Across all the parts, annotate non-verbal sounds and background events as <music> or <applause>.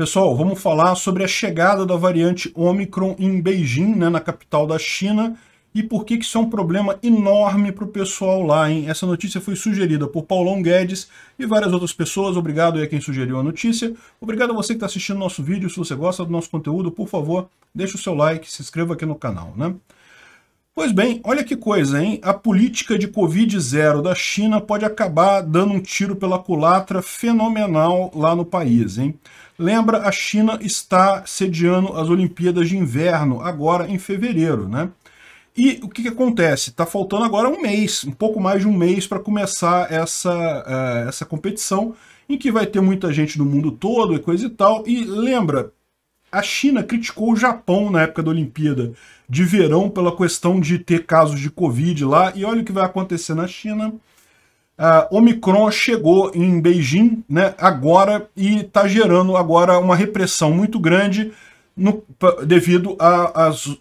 Pessoal, vamos falar sobre a chegada da variante Omicron em Beijing, né, na capital da China, e por que, que isso é um problema enorme para o pessoal lá. Hein? Essa notícia foi sugerida por Paulão Guedes e várias outras pessoas. Obrigado a quem sugeriu a notícia. Obrigado a você que está assistindo nosso vídeo. Se você gosta do nosso conteúdo, por favor, deixe o seu like, se inscreva aqui no canal. Né? Pois bem, olha que coisa, hein? A política de Covid zero da China pode acabar dando um tiro pela culatra fenomenal lá no país, hein? Lembra, a China está sediando as Olimpíadas de Inverno agora em fevereiro, né? E o que, que acontece? Está faltando agora um mês, um pouco mais de um mês para começar essa, uh, essa competição, em que vai ter muita gente do mundo todo e coisa e tal. E lembra, a China criticou o Japão na época da Olimpíada de verão pela questão de ter casos de Covid lá. E olha o que vai acontecer na China. O Omicron chegou em Beijing né, agora e está gerando agora uma repressão muito grande no, devido às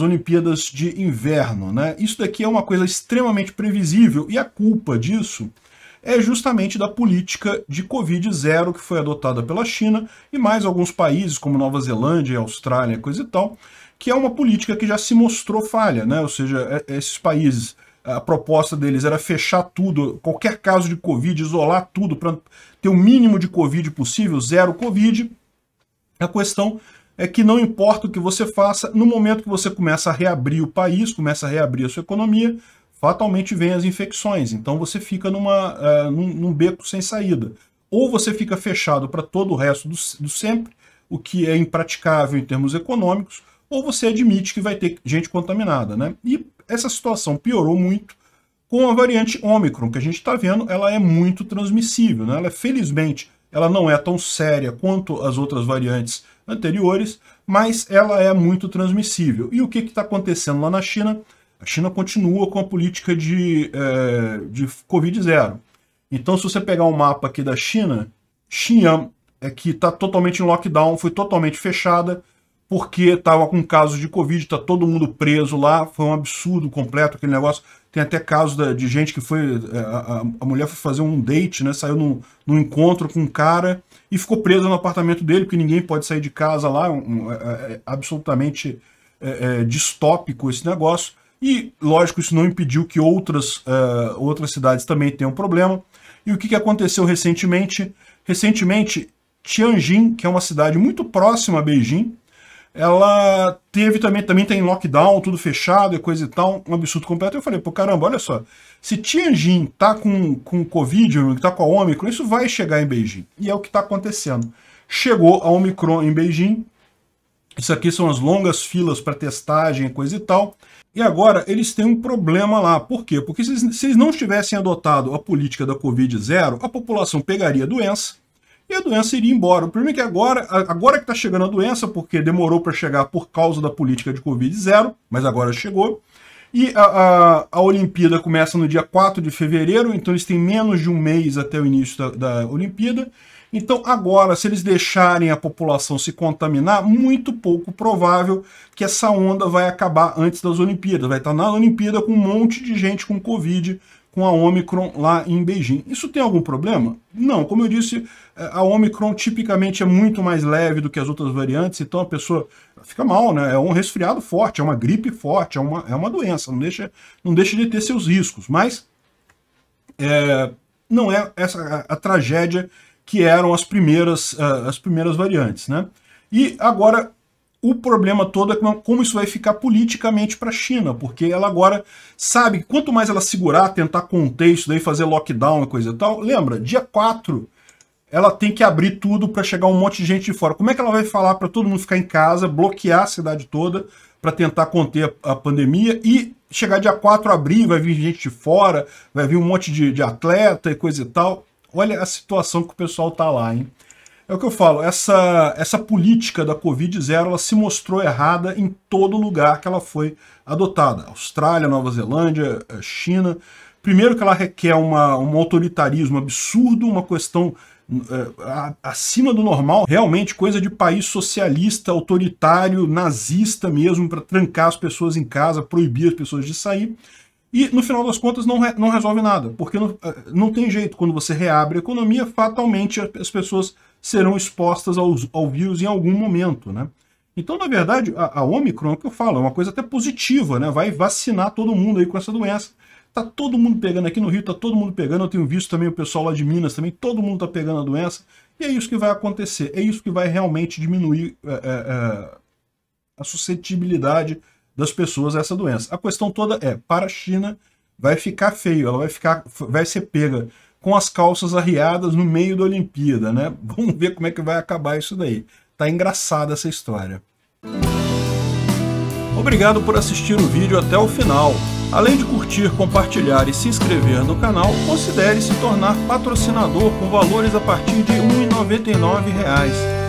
Olimpíadas de Inverno. Né? Isso daqui é uma coisa extremamente previsível e a culpa disso é justamente da política de Covid zero que foi adotada pela China e mais alguns países como Nova Zelândia, Austrália, coisa e tal, que é uma política que já se mostrou falha, né? ou seja, é, esses países a proposta deles era fechar tudo, qualquer caso de Covid, isolar tudo para ter o mínimo de Covid possível, zero Covid. A questão é que não importa o que você faça, no momento que você começa a reabrir o país, começa a reabrir a sua economia, fatalmente vem as infecções. Então você fica numa, uh, num, num, beco sem saída. Ou você fica fechado para todo o resto do, do sempre, o que é impraticável em termos econômicos, ou você admite que vai ter gente contaminada, né? E essa situação piorou muito com a variante Ômicron, que a gente está vendo, ela é muito transmissível. Né? Ela, é, felizmente, ela não é tão séria quanto as outras variantes anteriores, mas ela é muito transmissível. E o que está acontecendo lá na China? A China continua com a política de, é, de Covid zero. Então, se você pegar o um mapa aqui da China, Xi'an, é que está totalmente em lockdown, foi totalmente fechada, porque estava com casos de Covid, está todo mundo preso lá, foi um absurdo completo aquele negócio. Tem até casos de gente que foi. É, a, a, mulher foi fazer um date, né? Saiu num, num, encontro com um cara e ficou presa no apartamento dele, porque ninguém pode sair de casa lá. Um, um, é, é, é absolutamente é, é, distópico esse negócio. E, lógico, isso não impediu que outras, uh, outras cidades também tenham problema. E o que, que aconteceu recentemente? Recentemente, Tianjin, que é uma cidade muito próxima a Beijing, ela teve também, também tem lockdown, tudo fechado e coisa e tal, um absurdo completo. Eu falei, pô, caramba, olha só, se Tianjin tá com, com Covid, tá com a Omicron, isso vai chegar em Beijing. E é o que tá acontecendo. Chegou a Omicron em Beijing, isso aqui são as longas filas para testagem e coisa e tal. E agora eles têm um problema lá. Por quê? Porque se, se eles não tivessem adotado a política da Covid zero, a população pegaria doença, e a doença iria embora. O problema é que agora, agora que está chegando a doença, porque demorou para chegar por causa da política de Covid zero, mas agora chegou. E a, a, a, Olimpíada começa no dia 4 de fevereiro, então eles têm menos de um mês até o início da, da Olimpíada. Então, agora, se eles deixarem a população se contaminar, muito pouco provável que essa onda vai acabar antes das Olimpíadas. Vai estar na Olimpíada com um monte de gente com Covid com a Omicron lá em Beijing. Isso tem algum problema? Não, como eu disse, eh, a Omicron tipicamente é muito mais leve do que as outras variantes, então a pessoa fica mal, né? É um resfriado forte, é uma gripe forte, é uma, é uma doença, não deixa, não deixa de ter seus riscos, mas é, não é essa a, a, tragédia que eram as primeiras, eh, as primeiras variantes, né? E agora o problema todo é como isso vai ficar politicamente para a China, porque ela agora sabe que quanto mais ela segurar, tentar conter isso daí, fazer lockdown e coisa e tal, lembra, dia 4 ela tem que abrir tudo para chegar um monte de gente de fora. Como é que ela vai falar para todo mundo ficar em casa, bloquear a cidade toda para tentar conter a, pandemia e chegar dia 4 abrir, vai vir gente de fora, vai vir um monte de, de atleta e coisa e tal. Olha a situação que o pessoal tá lá, hein? É o que eu falo, essa, essa política da Covid zero ela se mostrou errada em todo lugar que ela foi adotada. Austrália, Nova Zelândia, eh, China. Primeiro que ela requer uma, um autoritarismo absurdo, uma questão eh, acima do normal, realmente coisa de país socialista, autoritário, nazista mesmo, para trancar as pessoas em casa, proibir as pessoas de sair. E, no final das contas, não, re, não resolve nada, porque não, eh, não tem jeito. Quando você reabre a economia, fatalmente as pessoas serão expostas aos, ao vírus em algum momento, né? Então, na verdade, a, a Omicron, é o que eu falo, é uma coisa até positiva, né? Vai vacinar todo mundo aí com essa doença. Tá todo mundo pegando aqui no Rio, tá todo mundo pegando. Eu tenho visto também o pessoal lá de Minas também, todo mundo tá pegando a doença. E é isso que vai acontecer. É isso que vai realmente diminuir é, é, é a suscetibilidade das pessoas a essa doença. A questão toda é, para a China vai ficar feio, ela vai ficar, vai ser pega com as calças arriadas no meio da Olimpíada, né? <laughs> Vamos ver como é que vai acabar isso daí. Tá engraçada essa história. Obrigado por assistir o vídeo até o final. Além de curtir, compartilhar e se inscrever no canal, considere se tornar patrocinador com valores a partir de R$ 1,99